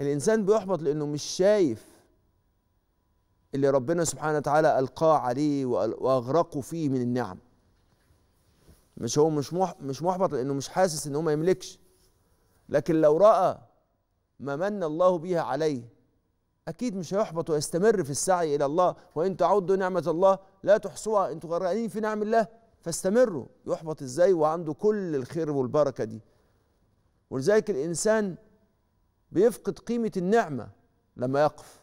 الانسان بيحبط لانه مش شايف اللي ربنا سبحانه وتعالى القاه عليه واغرقه فيه من النعم مش هو مش مش محبط لانه مش حاسس ان هو ما يملكش لكن لو راى ما من الله بها عليه اكيد مش هيحبط ويستمر في السعي الى الله وان تعدوا نعمه الله لا تحصوها انتوا غرقانين في نعم الله فاستمروا يحبط ازاي وعنده كل الخير والبركه دي ولذلك الانسان بيفقد قيمة النعمة لما يقف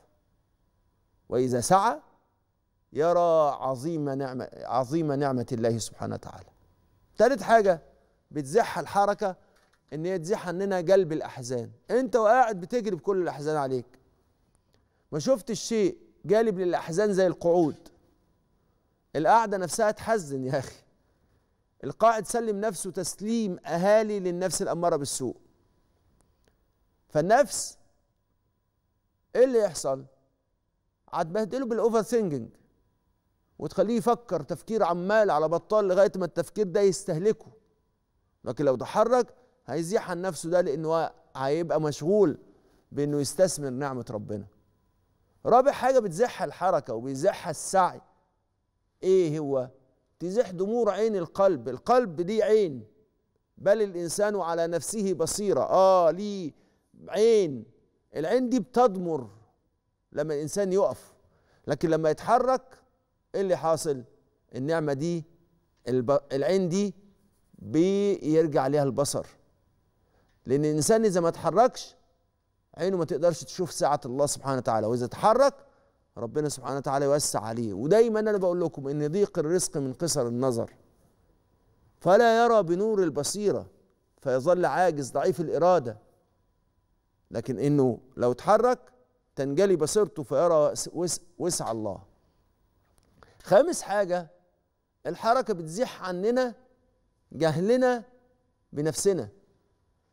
وإذا سعى يرى عظيم نعمة عظيم نعمة الله سبحانه وتعالى. تالت حاجة بتزيحها الحركة إن هي تزح عننا جلب الأحزان، أنت وقاعد بتجلب كل الأحزان عليك. ما شفتش شيء جالب للأحزان زي القعود. القعدة نفسها تحزن يا أخي. القاعد سلم نفسه تسليم أهالي للنفس الأمارة بالسوء. فالنفس ايه اللي يحصل هتبهدله بالاوفر ثينكينج وتخليه يفكر تفكير عمال على بطال لغايه ما التفكير ده يستهلكه لكن لو تحرك هيزيح عن نفسه ده لانه هيبقى مشغول بانه يستثمر نعمه ربنا رابع حاجه بتزيحها الحركه وبيزيحها السعي ايه هو تزيح دمور عين القلب القلب دي عين بل الانسان على نفسه بصيره اه ليه عين العين دي بتضمر لما الانسان يقف لكن لما يتحرك ايه اللي حاصل النعمه دي العين دي بيرجع ليها البصر لان الانسان اذا ما اتحركش عينه ما تقدرش تشوف ساعه الله سبحانه وتعالى واذا اتحرك ربنا سبحانه وتعالى يوسع عليه ودايما انا بقول لكم ان ضيق الرزق من قصر النظر فلا يرى بنور البصيره فيظل عاجز ضعيف الاراده لكن انه لو اتحرك تنجلي بصيرته فيرى وسع الله خامس حاجه الحركه بتزيح عننا جهلنا بنفسنا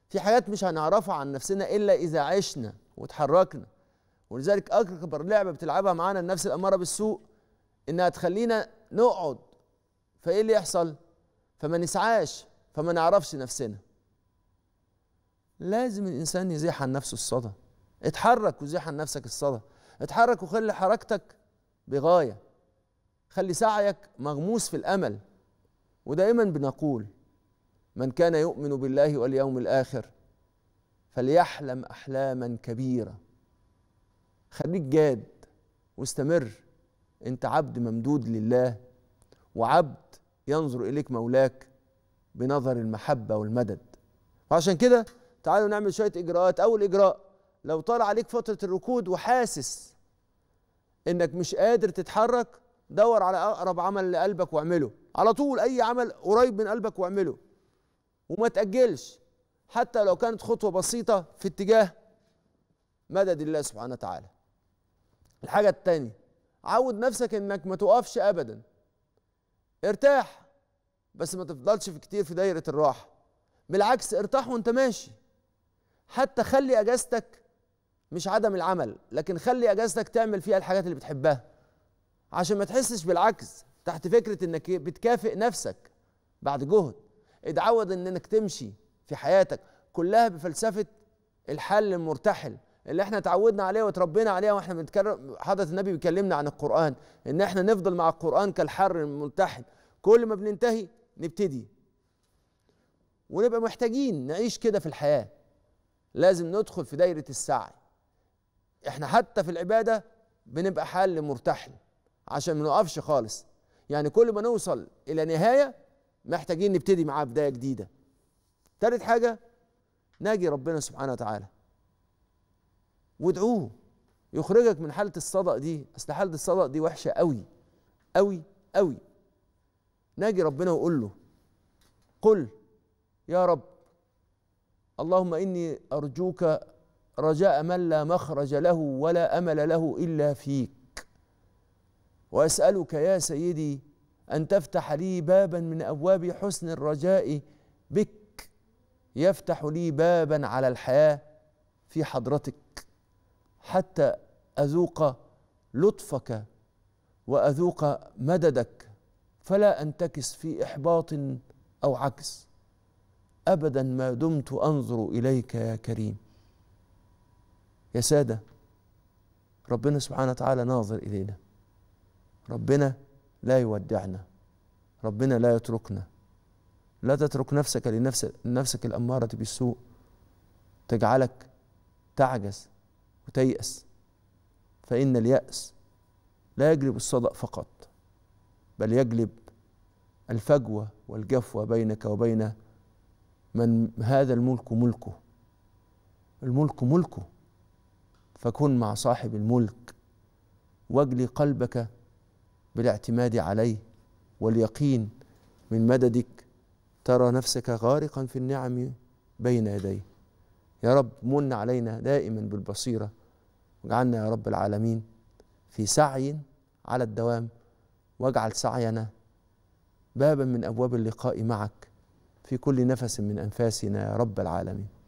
في حاجات مش هنعرفها عن نفسنا الا اذا عشنا وتحركنا ولذلك اكبر لعبه بتلعبها معانا النفس الاماره بالسوء انها تخلينا نقعد فايه اللي يحصل فما نسعاش فما نعرفش نفسنا لازم الانسان يزيح عن نفسه الصدى اتحرك وزيح عن نفسك الصدى اتحرك وخلي حركتك بغايه خلي سعيك مغموس في الامل ودائما بنقول من كان يؤمن بالله واليوم الاخر فليحلم احلاما كبيره خليك جاد واستمر انت عبد ممدود لله وعبد ينظر اليك مولاك بنظر المحبه والمدد وعشان كده تعالوا نعمل شويه اجراءات اول اجراء لو طال عليك فتره الركود وحاسس انك مش قادر تتحرك دور على اقرب عمل لقلبك واعمله على طول اي عمل قريب من قلبك واعمله وما تاجلش حتى لو كانت خطوه بسيطه في اتجاه مدد الله سبحانه وتعالى الحاجه الثانيه عود نفسك انك ما توقفش ابدا ارتاح بس ما تفضلش في كتير في دايره الراحه بالعكس ارتاح وانت ماشي حتى خلي اجازتك مش عدم العمل لكن خلي اجازتك تعمل فيها الحاجات اللي بتحبها عشان ما تحسش بالعكس تحت فكره انك بتكافئ نفسك بعد جهد اتعود انك تمشي في حياتك كلها بفلسفه الحل المرتحل اللي احنا اتعودنا عليه وتربينا عليها واحنا بنتكلم حضره النبي بيكلمنا عن القران ان احنا نفضل مع القران كالحر الملتحم كل ما بننتهي نبتدي ونبقى محتاجين نعيش كده في الحياه لازم ندخل في دايرة السعي احنا حتى في العبادة بنبقى حال مرتحل عشان ما نقفش خالص يعني كل ما نوصل إلى نهاية محتاجين نبتدي معاه بداية جديدة ثالث حاجة ناجي ربنا سبحانه وتعالى وادعوه يخرجك من حالة الصدأ دي أصل حالة الصدأ دي وحشة قوي قوي قوي ناجي ربنا وقول له قل يا رب اللهم اني ارجوك رجاء من لا مخرج له ولا امل له الا فيك واسالك يا سيدي ان تفتح لي بابا من ابواب حسن الرجاء بك يفتح لي بابا على الحياه في حضرتك حتى اذوق لطفك واذوق مددك فلا انتكس في احباط او عكس ابدا ما دمت انظر اليك يا كريم يا ساده ربنا سبحانه وتعالى ناظر الينا ربنا لا يودعنا ربنا لا يتركنا لا تترك نفسك لنفسك نفسك الاماره بالسوء تجعلك تعجز وتيأس فإن اليأس لا يجلب الصدأ فقط بل يجلب الفجوة والجفوة بينك وبين من هذا الملك ملكه الملك ملكه فكن مع صاحب الملك واجلي قلبك بالاعتماد عليه واليقين من مددك ترى نفسك غارقا في النعم بين يديه يا رب من علينا دائما بالبصيره واجعلنا يا رب العالمين في سعي على الدوام واجعل سعينا بابا من ابواب اللقاء معك في كل نفس من أنفاسنا يا رب العالمين